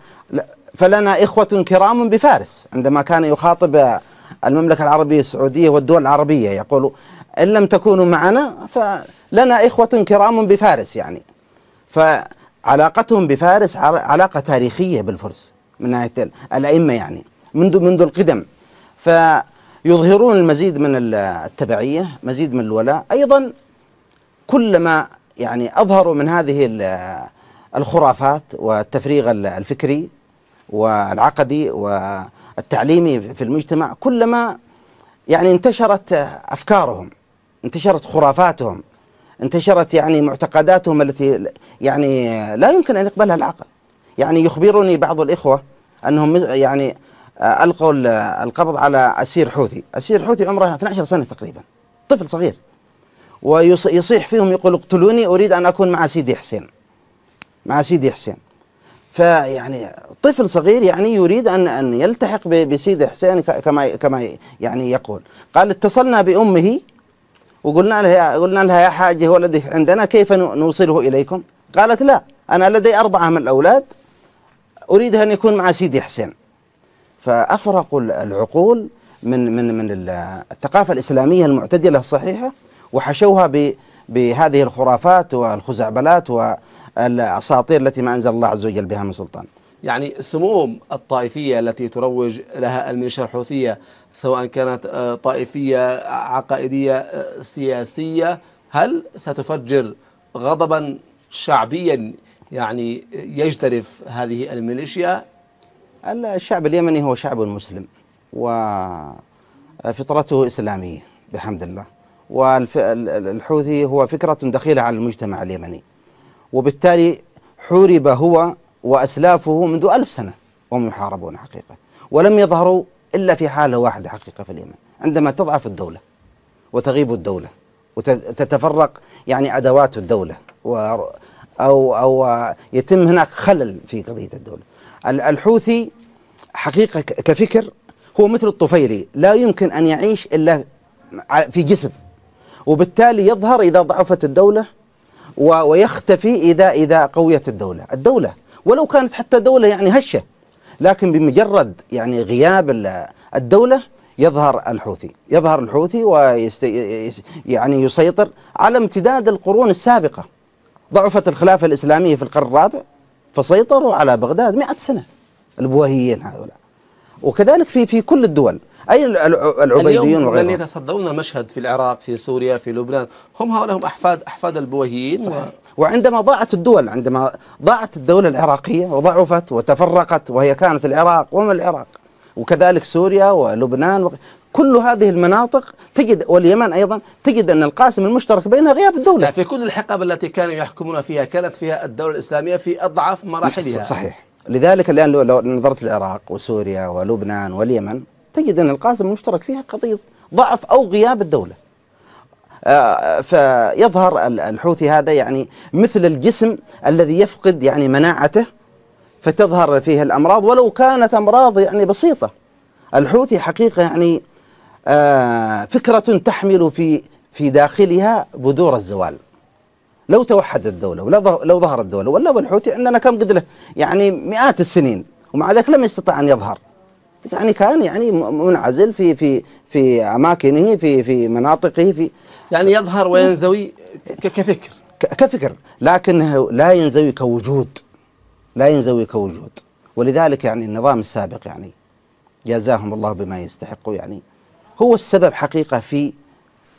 فلنا اخوه كرام بفارس عندما كان يخاطب المملكه العربيه السعوديه والدول العربيه يقول إن لم تكونوا معنا فلنا إخوة كرام بفارس يعني فعلاقتهم بفارس علاقة تاريخية بالفرس من ناحية الأئمة يعني منذ منذ القدم فيظهرون المزيد من التبعية مزيد من الولاء أيضا كلما يعني أظهروا من هذه الخرافات والتفريغ الفكري والعقدي والتعليمي في المجتمع كلما يعني انتشرت أفكارهم انتشرت خرافاتهم انتشرت يعني معتقداتهم التي يعني لا يمكن ان يقبلها العقل يعني يخبرني بعض الاخوه انهم يعني القوا القبض على اسير حوثي اسير حوثي عمره 12 سنه تقريبا طفل صغير ويصيح فيهم يقول اقتلوني اريد ان اكون مع سيدي حسين مع سيدي حسين فيعني طفل صغير يعني يريد ان ان يلتحق بسيدي حسين كما كما يعني يقول قال اتصلنا بامه وقلنا لها قلنا لها يا حاجه ولدي عندنا كيف نوصله اليكم؟ قالت لا انا لدي اربعه من الاولاد اريد ان يكون مع سيدي حسين. فافرقوا العقول من من من الثقافه الاسلاميه المعتدله الصحيحه وحشوها بهذه الخرافات والخزعبلات والاساطير التي ما انزل الله عز وجل بها من سلطان. يعني سموم الطائفية التي تروج لها الميليشيا الحوثية سواء كانت آه، طائفية عقائدية آه، سياسية هل ستفجر غضبا شعبيا يعني يجترف هذه الميليشيا الشعب اليمني هو شعب مسلم وفطرته إسلامية بحمد الله والحوثي هو فكرة دخيلة على المجتمع اليمني وبالتالي حورب هو وأسلافه منذ ألف سنة وهم يحاربون حقيقة ولم يظهروا إلا في حالة واحدة حقيقة في اليمن عندما تضعف الدولة وتغيب الدولة وتتفرق يعني أدوات الدولة و أو أو يتم هناك خلل في قضية الدولة الحوثي حقيقة كفكر هو مثل الطفيلي لا يمكن أن يعيش إلا في جسم وبالتالي يظهر إذا ضعفت الدولة ويختفي إذا إذا قويت الدولة الدولة ولو كانت حتى دولة يعني هشة لكن بمجرد يعني غياب الدولة يظهر الحوثي يظهر الحوثي ويست يعني يسيطر على امتداد القرون السابقة ضعفت الخلافة الإسلامية في القرن الرابع فسيطروا على بغداد مئة سنة البوهيين هؤلاء وكذلك في في كل الدول أين العبيديون وغيرهم؟ من يتصدون المشهد في العراق في سوريا في لبنان هم هؤلاء هم أحفاد أحفاد البويهيين صحيح. وعندما ضاعت الدول عندما ضاعت الدولة العراقية وضعفت وتفرقت وهي كانت العراق وما العراق وكذلك سوريا ولبنان و... كل هذه المناطق تجد واليمن ايضا تجد ان القاسم المشترك بينها غياب الدوله. يعني في كل الحقب التي كانوا يحكمون فيها كانت فيها الدوله الاسلاميه في اضعف مراحلها. صحيح. لذلك الان لو نظرت العراق وسوريا ولبنان واليمن تجد أن القاسم المشترك فيها قضية ضعف أو غياب الدولة آه، فيظهر الحوثي هذا يعني مثل الجسم الذي يفقد يعني مناعته فتظهر فيه الأمراض ولو كانت أمراض يعني بسيطة الحوثي حقيقة يعني آه، فكرة تحمل في في داخلها بذور الزوال لو توحدت الدولة ولو لو ظهرت الدولة ولا والحوثي عندنا كم قد له يعني مئات السنين ومع ذلك لم يستطع أن يظهر يعني كان يعني منعزل في في في اماكنه في في مناطقه في يعني يظهر وينزوي كفكر كفكر لكنه لا ينزوي كوجود لا ينزوي كوجود ولذلك يعني النظام السابق يعني جزاهم الله بما يستحقوا يعني هو السبب حقيقه في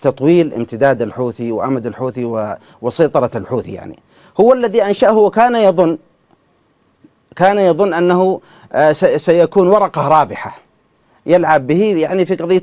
تطويل امتداد الحوثي وامد الحوثي وسيطره الحوثي يعني هو الذي انشاه وكان يظن كان يظن أنه آه، سيكون ورقة رابحة يلعب به يعني في قضية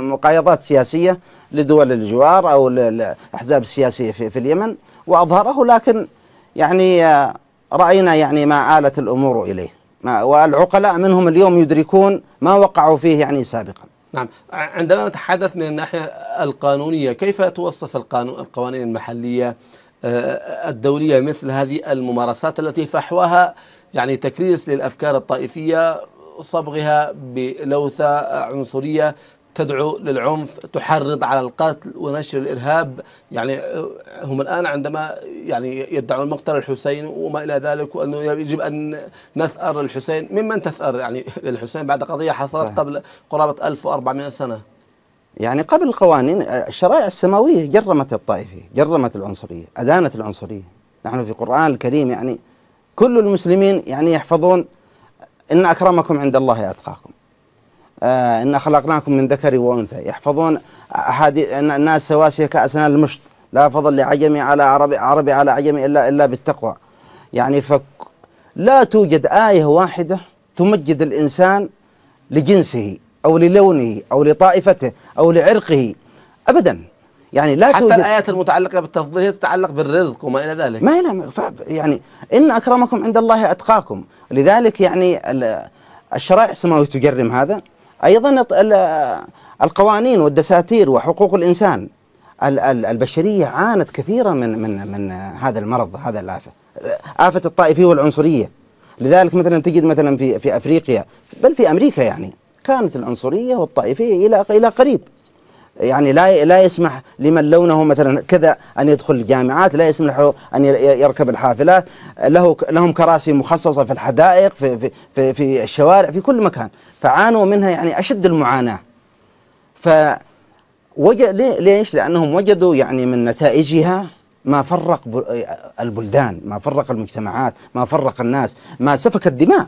مقايضات سياسية لدول الجوار أو الأحزاب السياسية في, في اليمن وأظهره لكن يعني آه، رأينا يعني ما آلت الأمور إليه ما والعقلاء منهم اليوم يدركون ما وقعوا فيه يعني سابقا نعم عندما نتحدث من الناحية القانونية كيف توصف القانون القوانين المحلية آه، الدولية مثل هذه الممارسات التي فحواها يعني تكريس للأفكار الطائفية صبغها بلوثة عنصرية تدعو للعنف تحرض على القتل ونشر الإرهاب يعني آه، هم الآن عندما يعني يدعون مقتل الحسين وما إلى ذلك وأنه يجب أن نثأر الحسين ممن تثأر يعني الحسين بعد قضية حصلت صحيح. قبل قرابة 1400 سنة يعني قبل القوانين آه، الشرائع السماوية جرمت الطائفية جرمت العنصرية أدانت العنصرية نحن في القرآن الكريم يعني كل المسلمين يعني يحفظون إن أكرمكم عند الله أتقاكم آه، إن خلقناكم من ذكر وأنثى يحفظون أحاديث الناس سواسية كأسنان المشط لا فضل لعجمي على عربي عربي على عجمي إلا إلا بالتقوى يعني فك لا توجد آية واحدة تمجد الإنسان لجنسه أو للونه أو لطائفته أو لعرقه أبدا يعني لا حتى توجد الآيات المتعلقة بالتفضيل تتعلق بالرزق وما إلى ذلك ما لا يعني إن أكرمكم عند الله أتقاكم لذلك يعني الشرائع السماوية تجرم هذا أيضا القوانين والدساتير وحقوق الإنسان البشرية عانت كثيرا من من من هذا المرض هذا الآفة آفة الطائفية والعنصرية لذلك مثلا تجد مثلا في في أفريقيا بل في أمريكا يعني كانت العنصرية والطائفية إلى إلى قريب يعني لا لا يسمح لمن لونه مثلا كذا ان يدخل الجامعات، لا يسمح ان يركب الحافلات، له لهم كراسي مخصصه في الحدائق في في في, في الشوارع في كل مكان، فعانوا منها يعني اشد المعاناه. ف ليش؟ لانهم وجدوا يعني من نتائجها ما فرق البلدان، ما فرق المجتمعات، ما فرق الناس، ما سفك الدماء.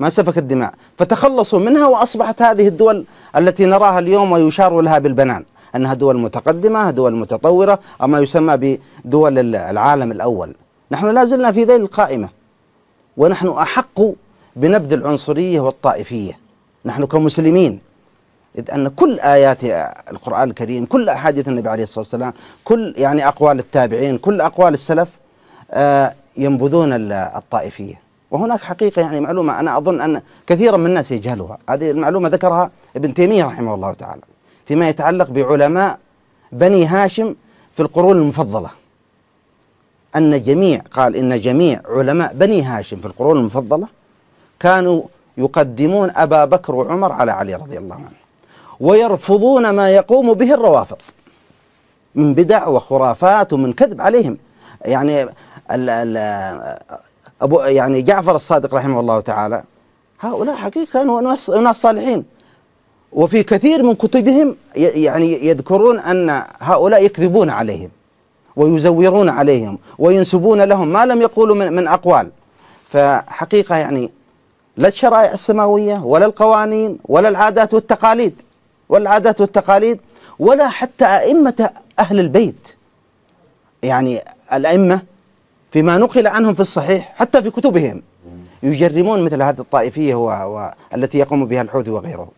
ما سفك الدماء فتخلصوا منها وأصبحت هذه الدول التي نراها اليوم ويشار لها بالبنان أنها دول متقدمة دول متطورة أو ما يسمى بدول العالم الأول نحن لا زلنا في ذيل القائمة ونحن أحق بنبذ العنصرية والطائفية نحن كمسلمين إذ أن كل آيات القرآن الكريم كل أحاديث النبي عليه الصلاة والسلام كل يعني أقوال التابعين كل أقوال السلف آه، ينبذون الطائفية وهناك حقيقة يعني معلومة أنا أظن أن كثيرا من الناس يجهلها هذه المعلومة ذكرها ابن تيمية رحمه الله تعالى فيما يتعلق بعلماء بني هاشم في القرون المفضلة أن جميع قال إن جميع علماء بني هاشم في القرون المفضلة كانوا يقدمون أبا بكر وعمر على علي رضي الله عنه ويرفضون ما يقوم به الروافض من بدع وخرافات ومن كذب عليهم يعني ال ال أبو يعني جعفر الصادق رحمه الله تعالى هؤلاء حقيقة كانوا ناس, ناس صالحين وفي كثير من كتبهم يعني يذكرون أن هؤلاء يكذبون عليهم ويزورون عليهم وينسبون لهم ما لم يقولوا من, من أقوال فحقيقة يعني لا الشرائع السماوية ولا القوانين ولا العادات والتقاليد ولا العادات والتقاليد ولا حتى أئمة أهل البيت يعني الأئمة فيما نقل عنهم في الصحيح حتى في كتبهم يجرمون مثل هذه الطائفية التي يقوم بها الحوثي وغيره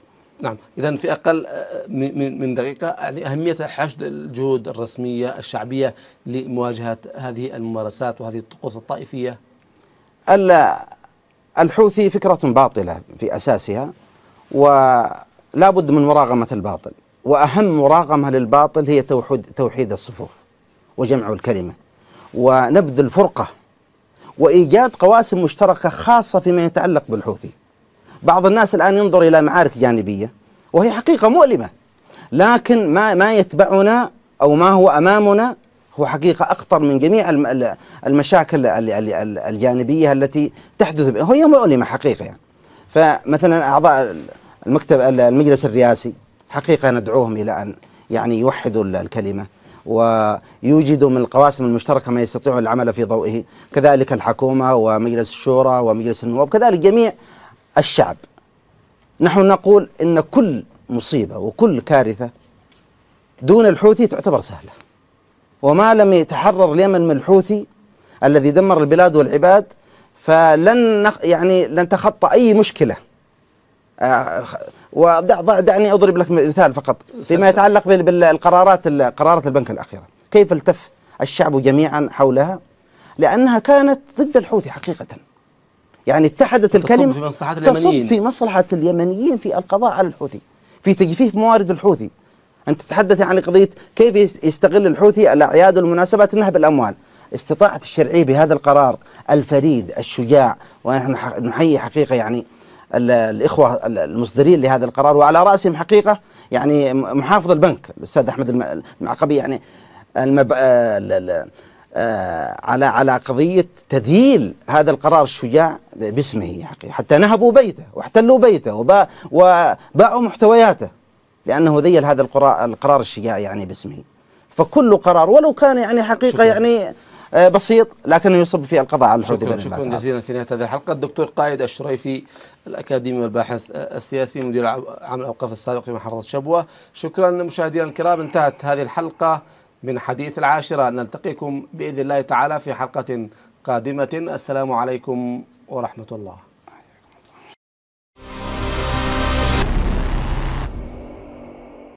نعم إذا في أقل آه، من دقيقة يعني أهمية حشد الجهود الرسمية الشعبية لمواجهة هذه الممارسات وهذه الطقوس الطائفية الحوثي فكرة باطلة في أساسها ولا بد من مراغمة الباطل وأهم مراغمة للباطل هي توحيد, توحيد الصفوف وجمع الكلمة ونبذ الفرقة وإيجاد قواسم مشتركة خاصة فيما يتعلق بالحوثي بعض الناس الآن ينظر إلى معارك جانبية وهي حقيقة مؤلمة لكن ما, ما يتبعنا أو ما هو أمامنا هو حقيقة أخطر من جميع المشاكل الجانبية التي تحدث هي مؤلمة حقيقة يعني فمثلا أعضاء المكتب المجلس الرئاسي حقيقة ندعوهم إلى أن يعني يوحدوا الكلمة ويوجدوا من القواسم المشتركة ما يستطيعون العمل في ضوئه كذلك الحكومة ومجلس الشورى ومجلس النواب كذلك جميع الشعب نحن نقول إن كل مصيبة وكل كارثة دون الحوثي تعتبر سهلة وما لم يتحرر اليمن من الحوثي الذي دمر البلاد والعباد فلن نخ يعني لن تخطى أي مشكلة آه، ودعني دع اضرب لك مثال فقط فيما يتعلق بالقرارات قرارات البنك الاخيره كيف التف الشعب جميعا حولها لانها كانت ضد الحوثي حقيقه يعني اتحدت الكلمه في مصلحه اليمنيين في مصلحه اليمنيين في القضاء على الحوثي في تجفيف موارد الحوثي انت تتحدث عن قضيه كيف يستغل الحوثي الاعياد والمناسبات النهب الاموال استطاعت الشرعيه بهذا القرار الفريد الشجاع ونحن نحيي حقيقه يعني الإخوة المصدرين لهذا القرار وعلى رأسهم حقيقة يعني محافظ البنك الأستاذ أحمد المعقبي يعني المب... آه، آه، على على قضية تذييل هذا القرار الشجاع باسمه حقيقه حتى نهبوا بيته واحتلوا بيته وباع وباعوا محتوياته لأنه ذيل هذا القرار الشجاع يعني باسمه فكل قرار ولو كان يعني حقيقة شكرا. يعني آه، بسيط لكنه يصب في القضاء على الحوثي شكرا, شكرا جزيلا في نهايه هذه الحلقه الدكتور قائد الشريفي الاكاديمي والباحث السياسي مدير عام الاوقاف السابق في محافظه شبوه شكرا مشاهدينا الكرام انتهت هذه الحلقه من حديث العاشره نلتقيكم باذن الله تعالى في حلقه قادمه السلام عليكم ورحمه الله